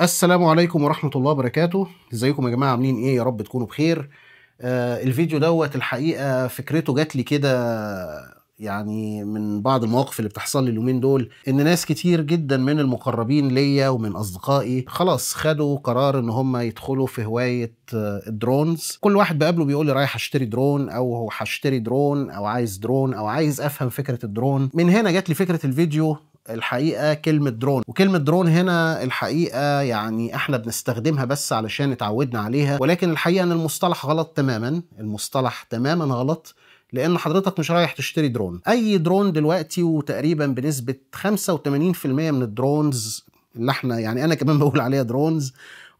السلام عليكم ورحمة الله وبركاته ازيكم يا جماعة عاملين ايه يا رب تكونوا بخير آه الفيديو دوت الحقيقة فكرته جات لي كده يعني من بعض المواقف اللي بتحصل لي اليومين دول ان ناس كتير جدا من المقربين ليا ومن اصدقائي خلاص خدوا قرار ان هم يدخلوا في هوايه الدرونز آه، كل واحد بقابله بيقول لي رايح اشتري درون او هو هشتري درون او عايز درون او عايز افهم فكره الدرون من هنا جات لي فكره الفيديو الحقيقه كلمه درون وكلمه درون هنا الحقيقه يعني احنا بنستخدمها بس علشان اتعودنا عليها ولكن الحقيقه ان المصطلح غلط تماما المصطلح تماما غلط لان حضرتك مش رايح تشتري درون اي درون دلوقتي وتقريبا بنسبه 85% من الدرونز اللي احنا يعني انا كمان بقول عليها درونز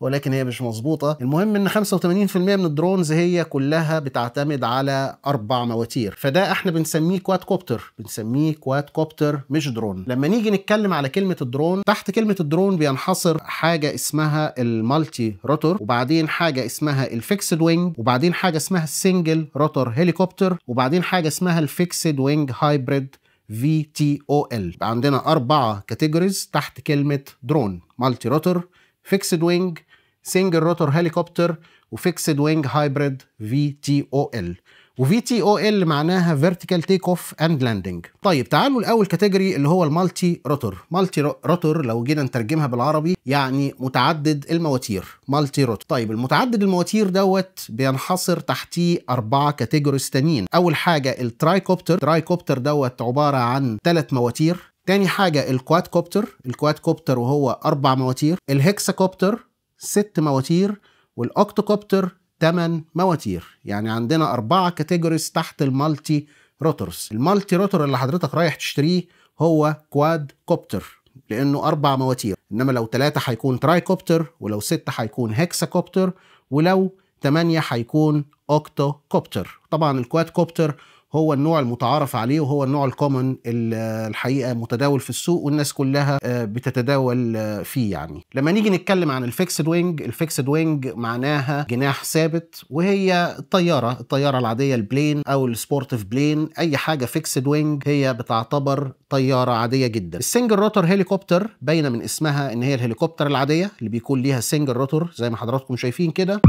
ولكن هي مش مظبوطه المهم ان 85% من الدرونز هي كلها بتعتمد على اربع مواتير فده احنا بنسميه كواد كوبتر بنسميه كواد كوبتر مش درون لما نيجي نتكلم على كلمه الدرون تحت كلمه الدرون بينحصر حاجه اسمها المالتي روتور وبعدين حاجه اسمها الفيكسد وينج وبعدين حاجه اسمها السنجل روتور هليكوبتر وبعدين حاجه اسمها الفيكسد وينج هايبريد في تي او ال عندنا أربعة كاتيجوريز تحت كلمة درون مالتي روتر فيكسد وينج سنجل روتور هليكوبتر وفيكسد وينج هايبريد في تي او ال وفي تي او ال معناها فيرتيكال تيك اوف اند لاندنج طيب تعالوا لاول كاتيجوري اللي هو المالتي روتور مالتي روتور لو جينا نترجمها بالعربي يعني متعدد المواتير مالتي روتور طيب المتعدد المواتير دوت بينحصر تحتيه اربعه كاتيجوريز تانيين اول حاجه الترايكوبتر الترايكوبتر دوت عباره عن ثلاث مواتير تاني حاجة الكوادكوبتر الكوادكوبتر وهو أربع مواتير الهكساكوبتر ست مواتير والاوكتوكوبتر تمن مواتير يعني عندنا أربعة كاتيجوريز تحت المالتي روترز المالتي روتر اللي حضرتك رايح تشتريه هو كواد كوبتر لأنه أربع مواتير إنما لو ثلاثة هيكون تراي كوبتر ولو ستة هيكون هيكسا كوبتر ولو ثمانية هيكون اوكتو كوبتر طبعا الكواد كوبتر هو النوع المتعارف عليه وهو النوع الكومن الحقيقه متداول في السوق والناس كلها آه، بتتداول آه، فيه يعني لما نيجي نتكلم عن الفيكسد وينج الفيكسد وينج معناها جناح ثابت وهي الطياره الطياره العاديه البلين او السبورتيف بلين اي حاجه فيكسد وينج هي بتعتبر طياره عاديه جدا السنجل روتر هليكوبتر باينه من اسمها ان هي الهليكوبتر العاديه اللي بيكون ليها سنجل روتر زي ما حضراتكم شايفين كده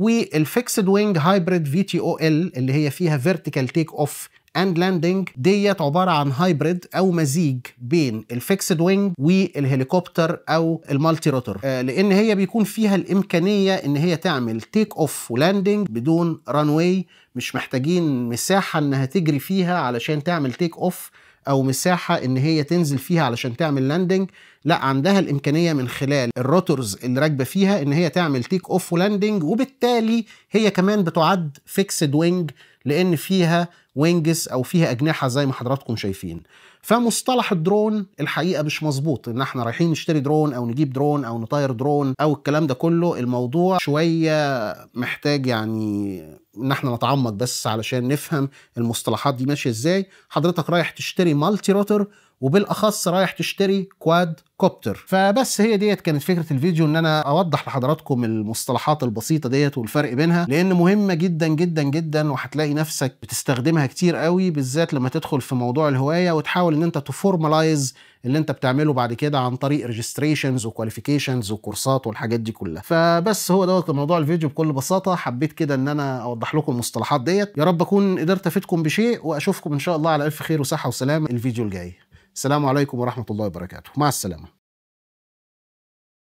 والفيكسد وينج هايبريد في تي او ال اللي هي فيها فيرتيكال تيك اوف اند لاندنج ديت عباره عن هايبريد او مزيج بين الفيكسد وينج والهليكوبتر او المالتي روتر آه لان هي بيكون فيها الامكانيه ان هي تعمل تيك اوف ولاندنج بدون ران مش محتاجين مساحه انها تجري فيها علشان تعمل تيك اوف او مساحه ان هي تنزل فيها علشان تعمل لاندنج لا عندها الامكانيه من خلال الروتورز اللي راكبه فيها ان هي تعمل تيك اوف ولاندنج وبالتالي هي كمان بتعد فيكسد وينج لان فيها وينجز او فيها اجنحه زي ما حضراتكم شايفين فمصطلح الدرون الحقيقه مش مظبوط ان احنا رايحين نشتري درون او نجيب درون او نطير درون او الكلام ده كله الموضوع شويه محتاج يعني ان احنا نتعمق بس علشان نفهم المصطلحات دي ماشيه ازاي حضرتك رايح تشتري مالتي روتر وبالاخص رايح تشتري كواد كوبتر فبس هي ديت كانت فكره الفيديو ان انا اوضح لحضراتكم المصطلحات البسيطه ديت والفرق بينها لان مهمه جدا جدا جدا وهتلاقي نفسك بتستخدمها كتير قوي بالذات لما تدخل في موضوع الهوايه وتحاول ان انت تفورمالايز اللي انت بتعمله بعد كده عن طريق ريجستريشنز وكواليفيكيشنز وكورسات والحاجات دي كلها فبس هو دوت موضوع الفيديو بكل بساطه حبيت كده ان انا اوضح لكم المصطلحات ديت يا رب اكون قدرت افيدكم بشيء واشوفكم ان شاء الله على الف خير وصحه وسلامه الفيديو الجاي السلام عليكم ورحمه الله وبركاته مع السلامه